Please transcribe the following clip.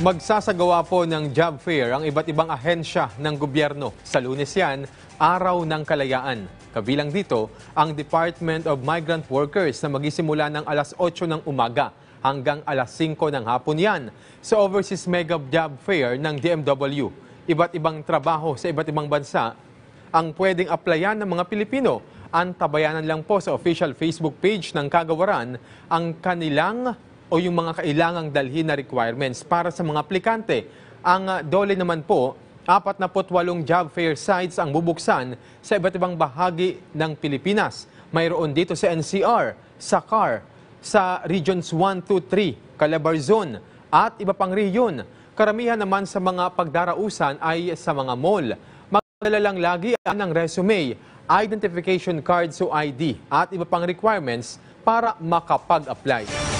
Magsasagawa po ng job fair ang iba't ibang ahensya ng gobyerno. Sa lunes yan, Araw ng Kalayaan. Kabilang dito, ang Department of Migrant Workers na magisimula ng alas 8 ng umaga hanggang alas 5 ng hapon yan sa Overseas Mega Job Fair ng DMW. Iba't ibang trabaho sa iba't ibang bansa ang pwedeng applyan ng mga Pilipino. Antabayanan lang po sa official Facebook page ng Kagawaran ang kanilang o yung mga kailangang dalhin na requirements para sa mga aplikante. Ang ah, DOLE naman po, 48 job fair sites ang bubuksan sa iba't ibang bahagi ng Pilipinas. Mayroon dito sa NCR, sa CAR, sa Regions 1, 2, 3, Calabarzon at iba pang region. Karamihan naman sa mga pagdarausan ay sa mga mall. Magdala lang lagi ang resume, identification cards o ID at iba pang requirements para makapag-apply.